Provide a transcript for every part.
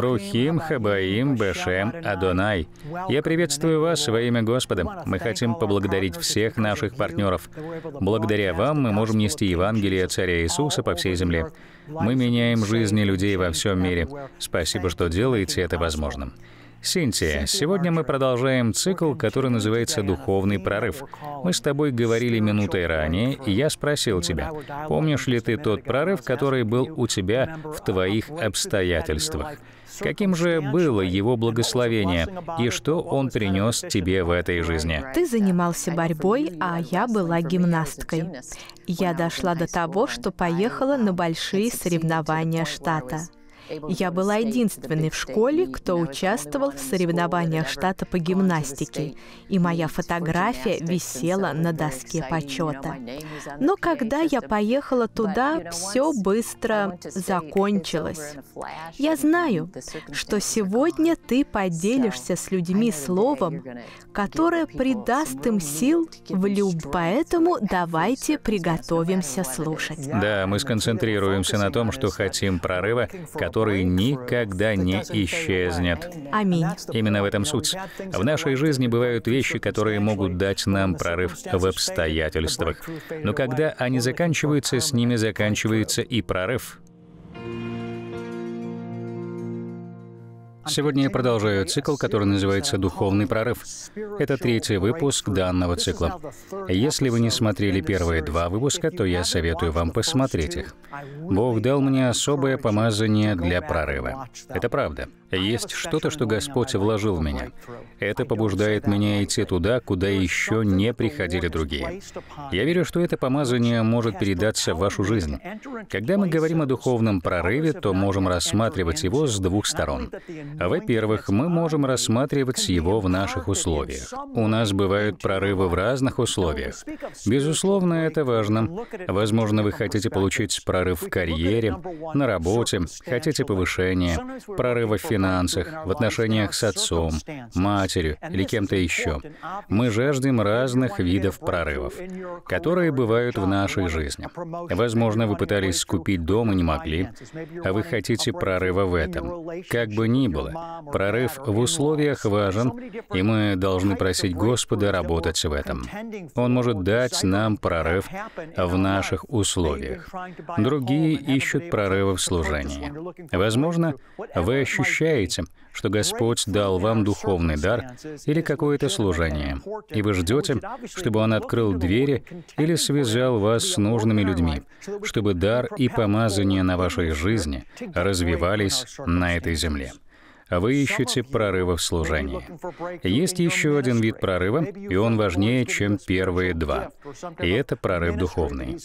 Брухим, Хабаим, Бешем, Адонай. Я приветствую вас во имя Господа. Мы хотим поблагодарить всех наших партнеров. Благодаря вам мы можем нести Евангелие Царя Иисуса по всей земле. Мы меняем жизни людей во всем мире. Спасибо, что делаете это возможным. Синтия, сегодня мы продолжаем цикл, который называется «Духовный прорыв». Мы с тобой говорили минутой ранее, и я спросил тебя, помнишь ли ты тот прорыв, который был у тебя в твоих обстоятельствах? Каким же было его благословение, и что он принес тебе в этой жизни? Ты занимался борьбой, а я была гимнасткой. Я дошла до того, что поехала на большие соревнования штата. Я была единственной в школе, кто участвовал в соревнованиях штата по гимнастике, и моя фотография висела на доске почета. Но когда я поехала туда, все быстро закончилось. Я знаю, что сегодня ты поделишься с людьми словом, которое придаст им сил в любви. Поэтому давайте приготовимся слушать. Да, мы сконцентрируемся на том, что хотим прорыва, который который никогда не исчезнет. Аминь. Именно в этом суть. В нашей жизни бывают вещи, которые могут дать нам прорыв в обстоятельствах. Но когда они заканчиваются, с ними заканчивается и прорыв. Сегодня я продолжаю цикл, который называется «Духовный прорыв». Это третий выпуск данного цикла. Если вы не смотрели первые два выпуска, то я советую вам посмотреть их. Бог дал мне особое помазание для прорыва. Это правда. Есть что-то, что Господь вложил в меня. Это побуждает меня идти туда, куда еще не приходили другие. Я верю, что это помазание может передаться в вашу жизнь. Когда мы говорим о духовном прорыве, то можем рассматривать его с двух сторон. Во-первых, мы можем рассматривать его в наших условиях. У нас бывают прорывы в разных условиях. Безусловно, это важно. Возможно, вы хотите получить прорыв в карьере, на работе, хотите повышения, прорыва в финансах, финансах, в отношениях с отцом, матерью или кем-то еще. Мы жаждем разных видов прорывов, которые бывают в нашей жизни. Возможно, вы пытались купить дом и не могли, а вы хотите прорыва в этом. Как бы ни было, прорыв в условиях важен, и мы должны просить Господа работать в этом. Он может дать нам прорыв в наших условиях. Другие ищут прорыва в служении. Возможно, вы ощущаете, удивляете, что Господь дал вам духовный дар или какое-то служение, и вы ждете, чтобы Он открыл двери или связал вас с нужными людьми, чтобы дар и помазание на вашей жизни развивались на этой земле. А вы ищете прорыва в служении. Есть еще один вид прорыва, и он важнее, чем первые два. И это прорыв духовный.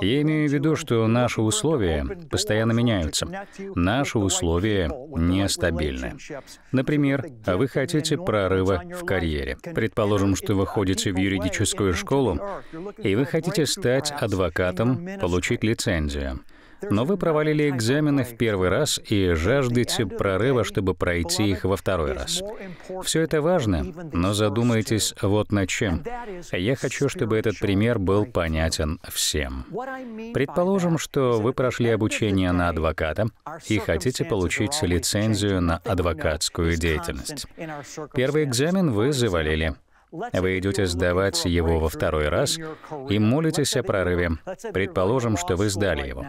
Я имею в виду, что наши условия постоянно меняются. Наши условия нестабильны. Например, а вы хотите прорыва в карьере. Предположим, что вы ходите в юридическую школу, и вы хотите стать адвокатом, получить лицензию. Но вы провалили экзамены в первый раз и жаждете прорыва, чтобы пройти их во второй раз. Все это важно, но задумайтесь вот над чем. Я хочу, чтобы этот пример был понятен всем. Предположим, что вы прошли обучение на адвоката и хотите получить лицензию на адвокатскую деятельность. Первый экзамен вы завалили. Вы идете сдавать его во второй раз и молитесь о прорыве. Предположим, что вы сдали его.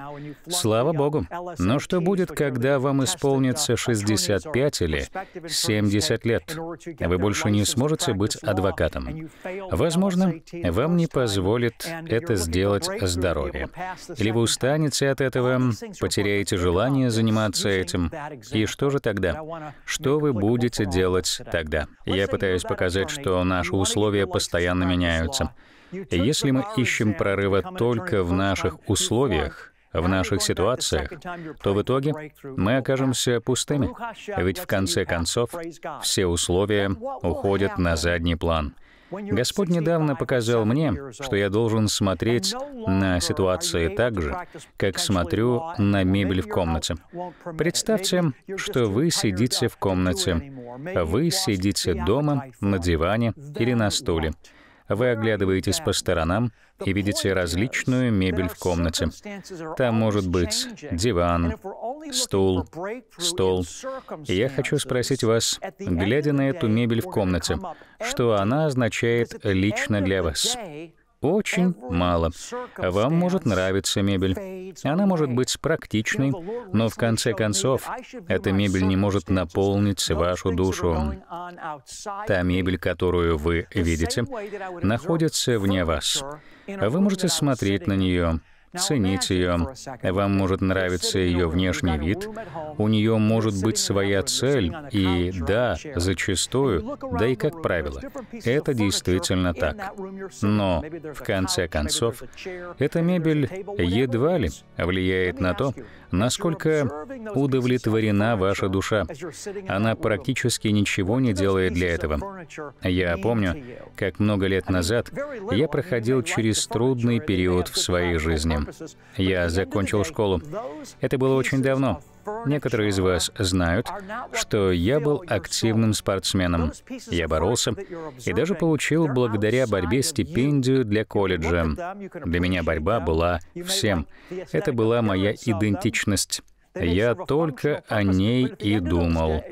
Слава Богу. Но что будет, когда вам исполнится 65 или 70 лет? Вы больше не сможете быть адвокатом. Возможно, вам не позволит это сделать здоровье. Или вы устанете от этого, потеряете желание заниматься этим. И что же тогда? Что вы будете делать тогда? Я пытаюсь показать, что наш наши условия постоянно меняются. И если мы ищем прорыва только в наших условиях, в наших ситуациях, то в итоге мы окажемся пустыми. Ведь в конце концов все условия уходят на задний план — Господь недавно показал мне, что я должен смотреть на ситуации так же, как смотрю на мебель в комнате. Представьте, что вы сидите в комнате, вы сидите дома, на диване или на стуле. Вы оглядываетесь по сторонам и видите различную мебель в комнате. Там может быть диван, стул, стол. И я хочу спросить вас, глядя на эту мебель в комнате, что она означает лично для вас очень мало. Вам может нравиться мебель. Она может быть практичной, но в конце концов эта мебель не может наполнить вашу душу. Та мебель, которую вы видите, находится вне вас. Вы можете смотреть на нее, Цените ее. Вам может нравиться ее внешний вид. У нее может быть своя цель, и да, зачастую, да и как правило, это действительно так. Но, в конце концов, эта мебель едва ли влияет на то, насколько удовлетворена ваша душа. Она практически ничего не делает для этого. Я помню, как много лет назад я проходил через трудный период в своей жизни. Я закончил школу. Это было очень давно. Некоторые из вас знают, что я был активным спортсменом. Я боролся и даже получил благодаря борьбе стипендию для колледжа. Для меня борьба была всем. Это была моя идентичность. Я только о ней и думал.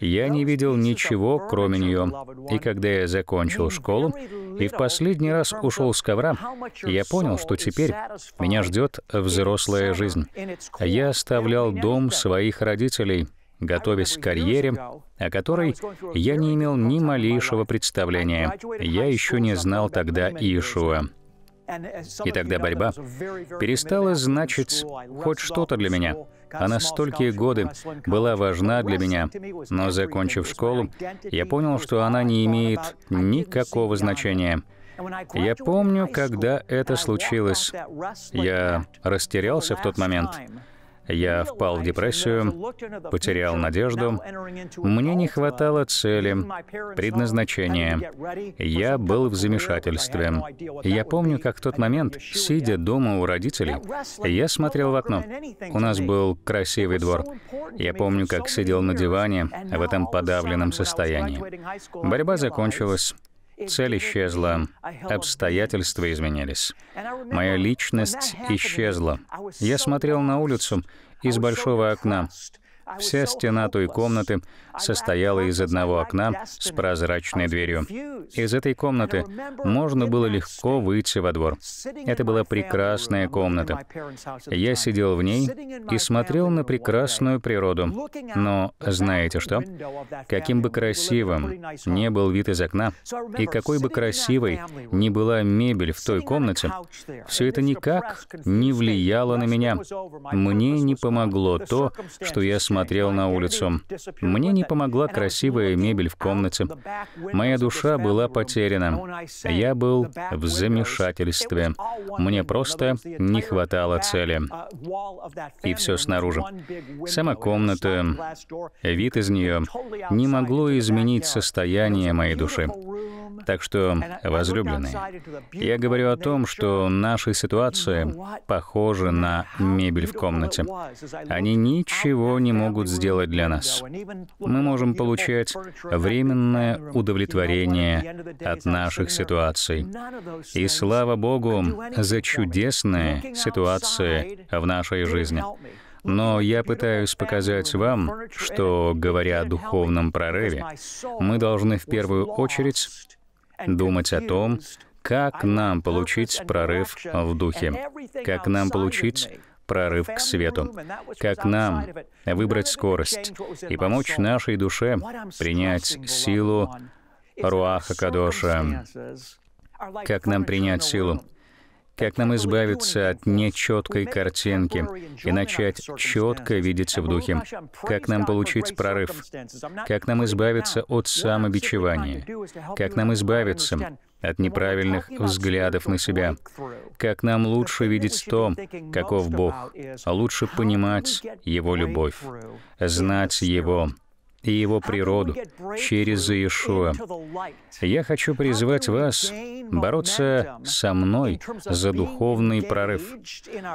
Я не видел ничего, кроме нее. И когда я закончил школу и в последний раз ушел с ковра, я понял, что теперь меня ждет взрослая жизнь. Я оставлял дом своих родителей, готовясь к карьере, о которой я не имел ни малейшего представления. Я еще не знал тогда Иешуа. И uh, тогда борьба перестала значить хоть что-то для меня. Она столькие годы была важна для меня, но закончив школу, я понял, что она не имеет никакого значения. Я помню, когда это случилось. Я растерялся в тот момент. Я впал в депрессию, потерял надежду. Мне не хватало цели, предназначения. Я был в замешательстве. Я помню, как в тот момент, сидя дома у родителей, я смотрел в окно. У нас был красивый двор. Я помню, как сидел на диване в этом подавленном состоянии. Борьба закончилась. Цель исчезла, обстоятельства изменились. Моя личность исчезла. Я смотрел на улицу из большого окна Вся стена той комнаты состояла из одного окна с прозрачной дверью. Из этой комнаты можно было легко выйти во двор. Это была прекрасная комната. Я сидел в ней и смотрел на прекрасную природу. Но знаете что? Каким бы красивым не был вид из окна, и какой бы красивой ни была мебель в той комнате, все это никак не влияло на меня. Мне не помогло то, что я смотрел смотрел на улицу. Мне не помогла красивая мебель в комнате. Моя душа была потеряна. Я был в замешательстве. Мне просто не хватало цели. И все снаружи. Сама комната, вид из нее не могло изменить состояние моей души. Так что, возлюбленные, я говорю о том, что наши ситуации похожи на мебель в комнате. Они ничего не могут сделать для нас. Мы можем получать временное удовлетворение от наших ситуаций. И слава Богу за чудесные ситуации в нашей жизни. Но я пытаюсь показать вам, что, говоря о духовном прорыве, мы должны в первую очередь думать о том, как нам получить прорыв в духе, как нам получить прорыв к свету, как нам выбрать скорость и помочь нашей душе принять силу Руаха Кадоша, как нам принять силу как нам избавиться от нечеткой картинки и начать четко видеться в духе? Как нам получить прорыв? Как нам избавиться от самобичевания? Как нам избавиться от неправильных взглядов на себя? Как нам лучше видеть то, каков Бог, а лучше понимать Его любовь, знать Его, и его природу через Иешуа. Я хочу призвать вас бороться со мной за духовный прорыв.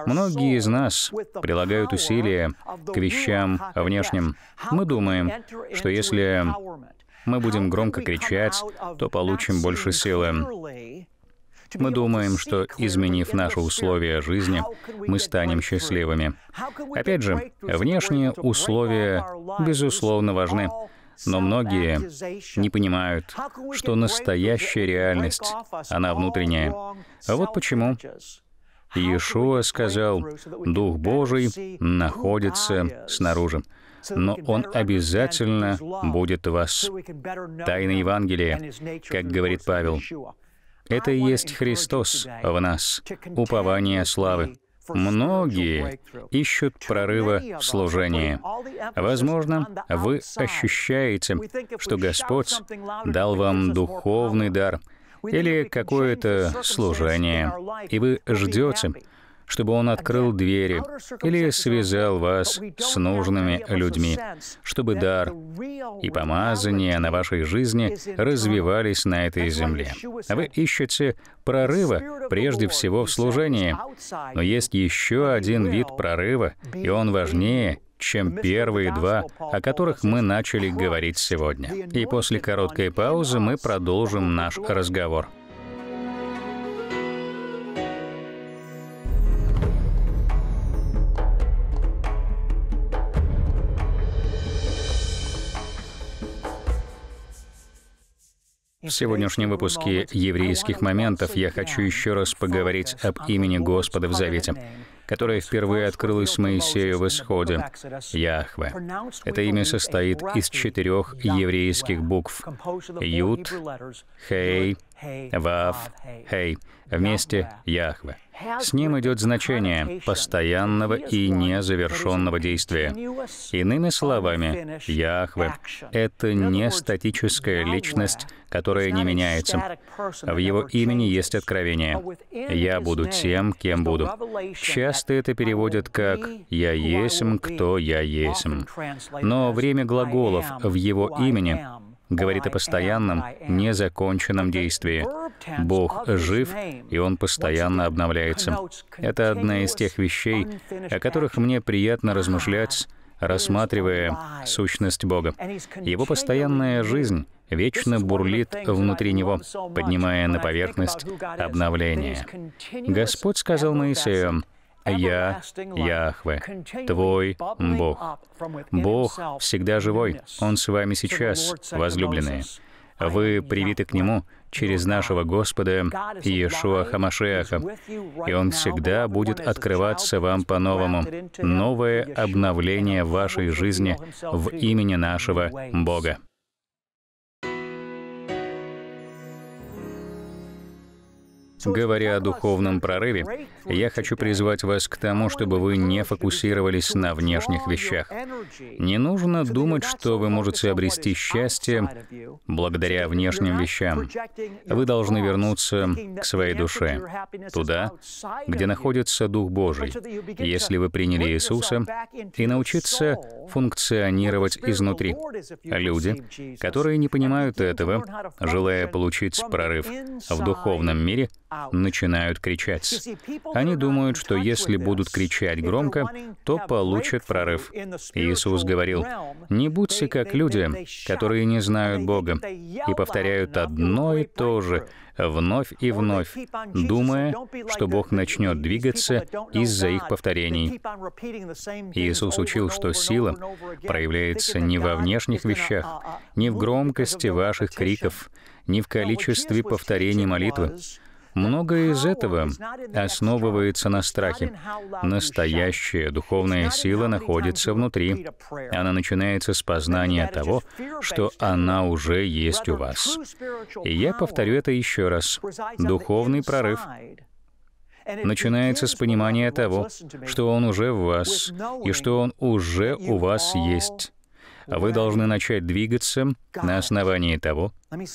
Многие из нас прилагают усилия к вещам внешним. Мы думаем, что если мы будем громко кричать, то получим больше силы. Мы думаем, что изменив наши условия жизни, мы станем счастливыми. Опять же, внешние условия, безусловно, важны. Но многие не понимают, что настоящая реальность, она внутренняя. А вот почему Иешуа сказал, «Дух Божий находится снаружи» но Он обязательно будет вас. Тайна Евангелия, как говорит Павел. Это и есть Христос в нас, упование славы. Многие ищут прорыва в служении. Возможно, вы ощущаете, что Господь дал вам духовный дар или какое-то служение, и вы ждете, чтобы он открыл двери или связал вас с нужными людьми, чтобы дар и помазание на вашей жизни развивались на этой земле. Вы ищете прорыва прежде всего в служении, но есть еще один вид прорыва, и он важнее, чем первые два, о которых мы начали говорить сегодня. И после короткой паузы мы продолжим наш разговор. В сегодняшнем выпуске «Еврейских моментов» я хочу еще раз поговорить об имени Господа в Завете, которое впервые открылось Моисею в Исходе — Яхве. Это имя состоит из четырех еврейских букв — Юд, Хей, Вав, Хей, вместе Яхве. С ним идет значение постоянного и незавершенного действия. Иными словами, Яхве — это не статическая личность, которая не меняется. В его имени есть откровение. «Я буду тем, кем буду». Часто это переводят как «я есмь, кто я есмь». Но время глаголов в его имени говорит о постоянном, незаконченном действии. Бог жив, и Он постоянно обновляется. Это одна из тех вещей, о которых мне приятно размышлять, рассматривая сущность Бога. Его постоянная жизнь вечно бурлит внутри него, поднимая на поверхность обновление. Господь сказал Моисею, а «Я, Яхве, твой Бог». Бог всегда живой, Он с вами сейчас, возлюбленные. Вы привиты к Нему через нашего Господа Иешуа Хамашеаха, и Он всегда будет открываться вам по-новому, новое обновление вашей жизни в имени нашего Бога. Говоря о духовном прорыве, я хочу призвать вас к тому, чтобы вы не фокусировались на внешних вещах. Не нужно думать, что вы можете обрести счастье благодаря внешним вещам. Вы должны вернуться к своей душе, туда, где находится Дух Божий, если вы приняли Иисуса, и научиться функционировать изнутри. Люди, которые не понимают этого, желая получить прорыв в духовном мире, начинают кричать. Они думают, что если будут кричать громко, то получат прорыв. Иисус говорил, «Не будьте как люди, которые не знают Бога и повторяют одно и то же, вновь и вновь, думая, что Бог начнет двигаться из-за их повторений. Иисус учил, что сила проявляется не во внешних вещах, uh, uh, не в громкости ваших криков, не в количестве повторений молитвы, Многое из этого основывается на страхе. Настоящая духовная сила находится внутри. Она начинается с познания того, что она уже есть у вас. И я повторю это еще раз. Духовный прорыв начинается с понимания того, что Он уже в вас и что Он уже у вас есть. А вы должны начать двигаться на основании того,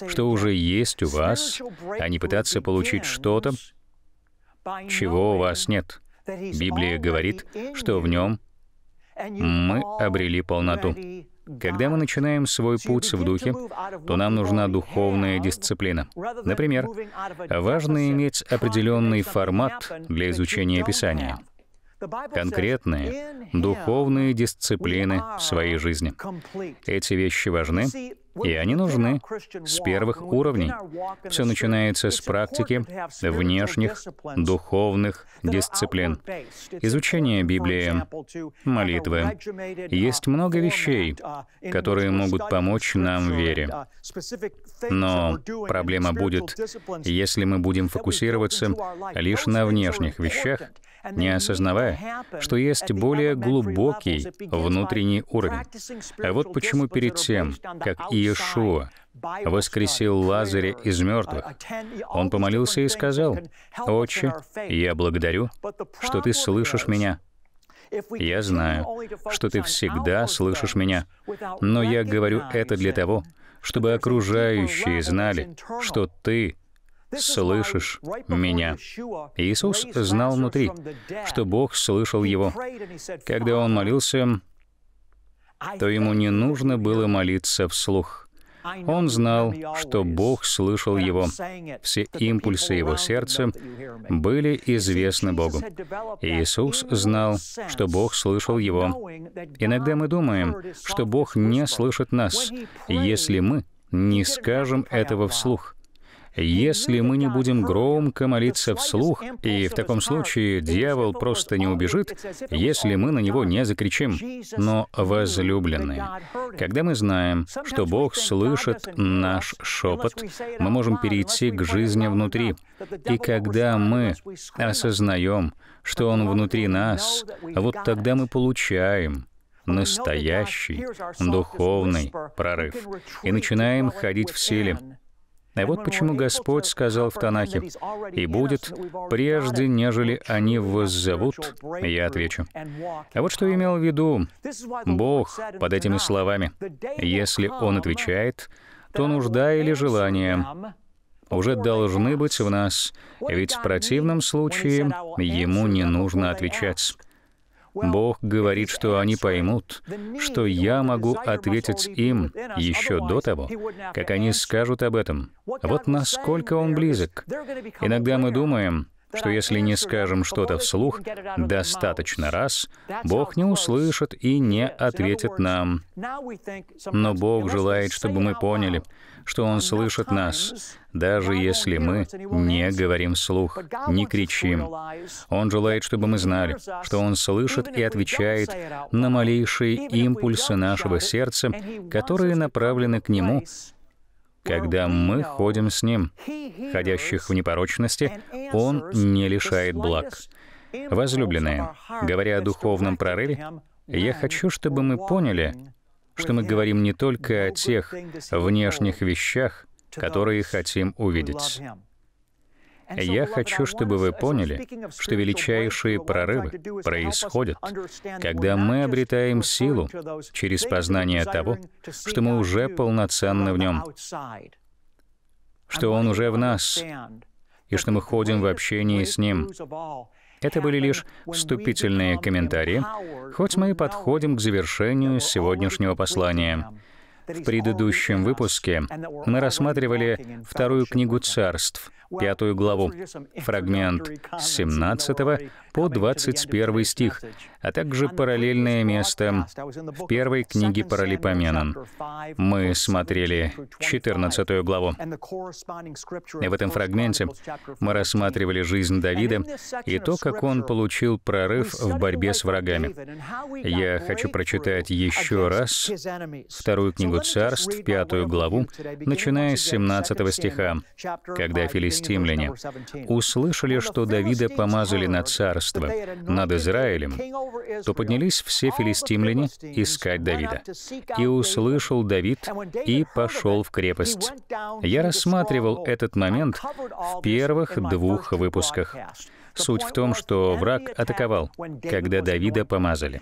что уже есть у вас, а не пытаться получить что-то, чего у вас нет. Библия говорит, что в нем мы обрели полноту. Когда мы начинаем свой путь в духе, то нам нужна духовная дисциплина. Например, важно иметь определенный формат для изучения Писания конкретные духовные дисциплины в своей жизни. Эти вещи важны, и они нужны с первых уровней. Все начинается с практики внешних духовных дисциплин. Изучение Библии, молитвы. Есть много вещей, которые могут помочь нам в вере. Но проблема будет, если мы будем фокусироваться лишь на внешних вещах, не осознавая, что есть более глубокий внутренний уровень. А вот почему перед тем, как и Иешуа, воскресил Лазаря из мертвых. Он помолился и сказал, «Отче, я благодарю, что ты слышишь меня». Я знаю, что ты всегда слышишь меня, но я говорю это для того, чтобы окружающие знали, что ты слышишь меня. Иисус знал внутри, что Бог слышал его. Когда он молился, то ему не нужно было молиться вслух. Он знал, что Бог слышал его. Все импульсы его сердца были известны Богу. Иисус знал, что Бог слышал его. Иногда мы думаем, что Бог не слышит нас, если мы не скажем этого вслух если мы не будем громко молиться вслух, и в таком случае дьявол просто не убежит, если мы на него не закричим. Но, возлюбленный. когда мы знаем, что Бог слышит наш шепот, мы можем перейти к жизни внутри. И когда мы осознаем, что Он внутри нас, вот тогда мы получаем настоящий духовный прорыв и начинаем ходить в силе. И вот почему Господь сказал в Танахе, «И будет, прежде нежели они воззовут, я отвечу». А вот что имел в виду Бог под этими словами. Если Он отвечает, то нужда или желание уже должны быть в нас, ведь в противном случае Ему не нужно отвечать. Бог говорит, что они поймут, что я могу ответить им еще до того, как они скажут об этом. Вот насколько он близок. Иногда мы думаем, что если не скажем что-то вслух достаточно раз, Бог не услышит и не ответит нам. Но Бог желает, чтобы мы поняли, что Он слышит нас, даже если мы не говорим вслух, не кричим. Он желает, чтобы мы знали, что Он слышит и отвечает на малейшие импульсы нашего сердца, которые направлены к Нему, когда мы ходим с Ним. Ходящих в непорочности Он не лишает благ. Возлюбленные, говоря о духовном прорыве, я хочу, чтобы мы поняли, что мы говорим не только о тех внешних вещах, которые хотим увидеть. Я хочу, чтобы вы поняли, что величайшие прорывы происходят, когда мы обретаем силу через познание того, что мы уже полноценны в нем, что он уже в нас, и что мы ходим в общении с ним, это были лишь вступительные комментарии, хоть мы и подходим к завершению сегодняшнего послания. В предыдущем выпуске мы рассматривали вторую книгу царств, пятую главу, фрагмент 17 по 21 стих, а также параллельное место в первой книге Паралипоменон. Мы смотрели 14 главу. И в этом фрагменте мы рассматривали жизнь Давида и то, как он получил прорыв в борьбе с врагами. Я хочу прочитать еще раз вторую книгу царств, пятую главу, начиная с 17 стиха, когда филистимляне услышали, что Давида помазали на царство, царства над Израилем, то поднялись все филистимляне искать Давида. И услышал Давид и пошел в крепость. Я рассматривал этот момент в первых двух выпусках. Суть в том, что враг атаковал, когда Давида помазали.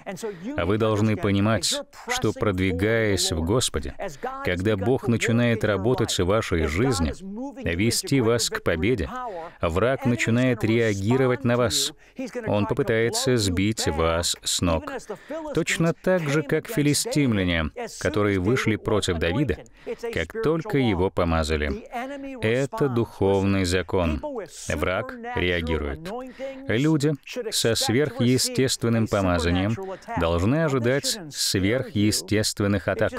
А вы должны понимать, что продвигаясь в Господе, когда Бог начинает работать в вашей жизни, вести вас к победе, враг начинает реагировать на вас. Он попытается сбить вас с ног. Точно так же, как филистимляне, которые вышли против Давида, как только его помазали. Это духовный закон. Враг реагирует. Люди со сверхъестественным помазанием должны ожидать сверхъестественных атак.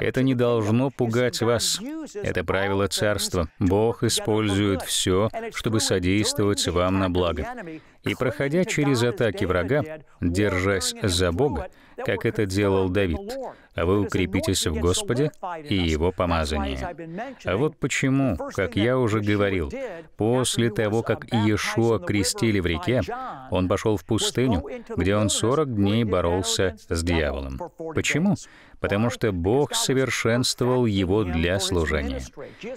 Это не должно пугать вас. Это правило царства. Бог использует все, чтобы содействовать вам на благо. И проходя через атаки врага, держась за Бога, как это делал Давид, а вы укрепитесь в Господе и Его помазании. А вот почему, как я уже говорил, после того, как Иешуа крестили в реке, он пошел в пустыню, где он 40 дней боролся с дьяволом. Почему? потому что Бог совершенствовал его для служения.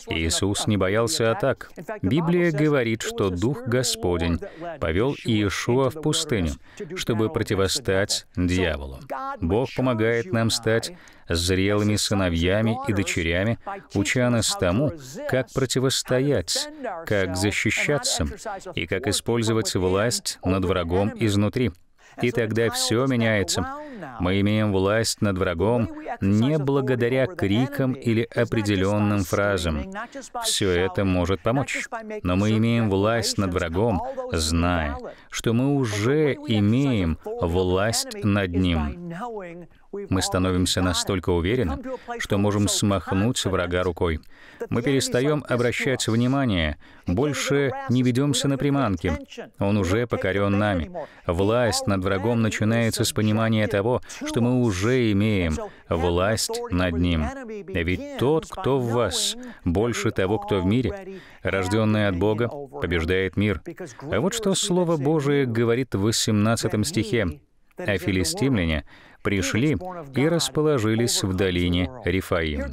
Иисус не боялся атак. Библия говорит, что Дух Господень повел Иешуа в пустыню, чтобы противостать дьяволу. Бог помогает нам стать зрелыми сыновьями и дочерями, уча нас тому, как противостоять, как защищаться и как использовать власть над врагом изнутри. И тогда все меняется. Мы имеем власть над врагом не благодаря крикам или определенным фразам. Все это может помочь. Но мы имеем власть над врагом, зная, что мы уже имеем власть над ним. Мы становимся настолько уверены, что можем смахнуть врага рукой. Мы перестаем обращать внимание, больше не ведемся на приманки. Он уже покорен нами. Власть над врагом начинается с понимания того, что мы уже имеем власть над ним. Ведь тот, кто в вас, больше того, кто в мире, рожденный от Бога, побеждает мир. А вот что Слово Божие говорит в 18 стихе. о а филистимляне пришли и расположились в долине Рифаим.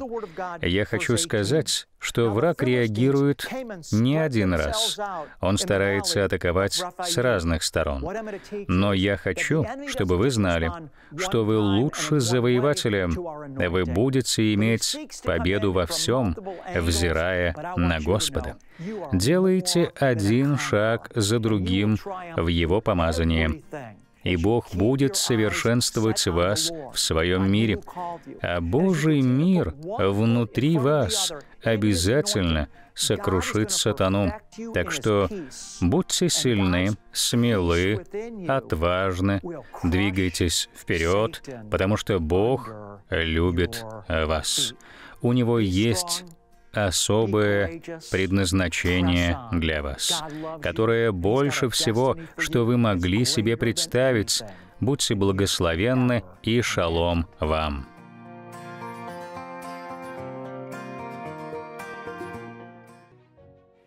Я хочу сказать, что враг реагирует не один раз. Он старается атаковать с разных сторон. Но я хочу, чтобы вы знали, что вы лучше завоевателя. Вы будете иметь победу во всем, взирая на Господа. Делайте один шаг за другим в Его помазании и Бог будет совершенствовать вас в своем мире. А Божий мир внутри вас обязательно сокрушит сатану. Так что будьте сильны, смелы, отважны, двигайтесь вперед, потому что Бог любит вас. У него есть особое предназначение для вас, которое больше всего, что вы могли себе представить. Будьте благословенны и шалом вам.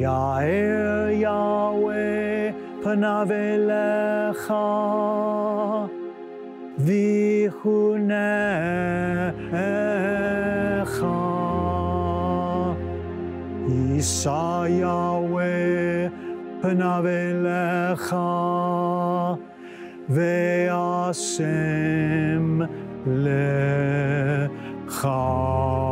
Yair Yahweh panav elecha vichunecha Yisa Yahweh panav elecha ve'asem lecha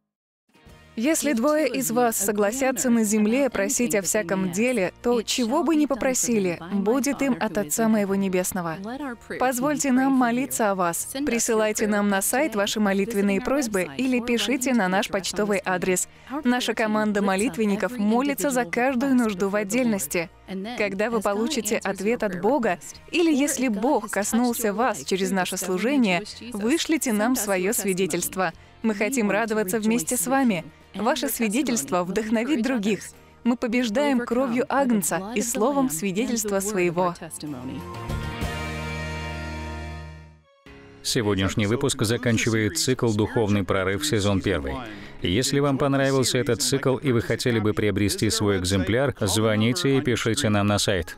Если двое из вас согласятся на земле просить о всяком деле, то чего бы ни попросили, будет им от Отца Моего Небесного. Позвольте нам молиться о вас. Присылайте нам на сайт ваши молитвенные просьбы или пишите на наш почтовый адрес. Наша команда молитвенников молится за каждую нужду в отдельности. Когда вы получите ответ от Бога, или если Бог коснулся вас через наше служение, вышлите нам свое свидетельство. Мы хотим радоваться вместе с вами. Ваше свидетельство вдохновит других. Мы побеждаем кровью Агнца и словом свидетельства своего. Сегодняшний выпуск заканчивает цикл «Духовный прорыв. Сезон 1». Если вам понравился этот цикл и вы хотели бы приобрести свой экземпляр, звоните и пишите нам на сайт.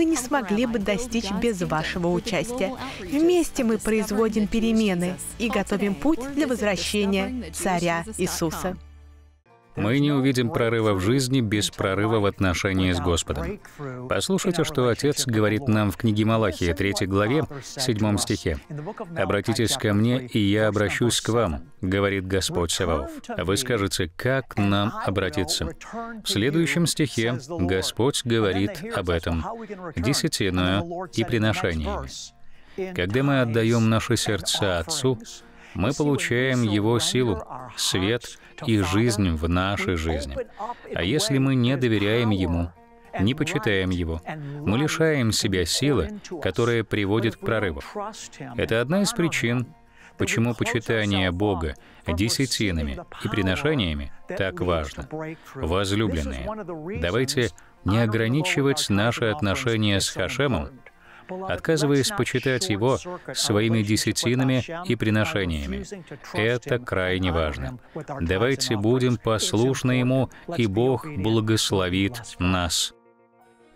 мы не смогли бы достичь без вашего участия. Вместе мы производим перемены и готовим путь для возвращения Царя Иисуса. Мы не увидим прорыва в жизни без прорыва в отношении с Господом. Послушайте, что Отец говорит нам в книге Малахии, 3 главе, 7 стихе. «Обратитесь ко мне, и я обращусь к вам», — говорит Господь Саваоф. Вы скажете, как нам обратиться? В следующем стихе Господь говорит об этом. «Десятиную и приношениями». Когда мы отдаем наши сердца Отцу, мы получаем Его силу, свет и жизнь в нашей жизни. А если мы не доверяем Ему, не почитаем Его, мы лишаем себя силы, которая приводит к прорыву. Это одна из причин, почему почитание Бога десятинами и приношениями так важно. Возлюбленные, давайте не ограничивать наши отношения с Хашемом отказываясь почитать его своими десятинами и приношениями. Это крайне важно. Давайте будем послушны Ему, и Бог благословит нас.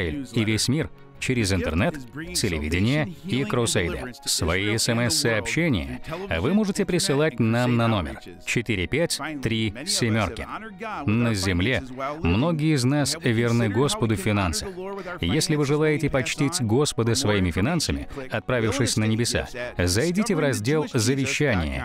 Израиль и весь мир через интернет, телевидение и кроссейды. Свои смс-сообщения вы можете присылать нам на номер 453 На земле многие из нас верны Господу в финансах. Если вы желаете почтить Господа своими финансами, отправившись на небеса, зайдите в раздел «Завещание»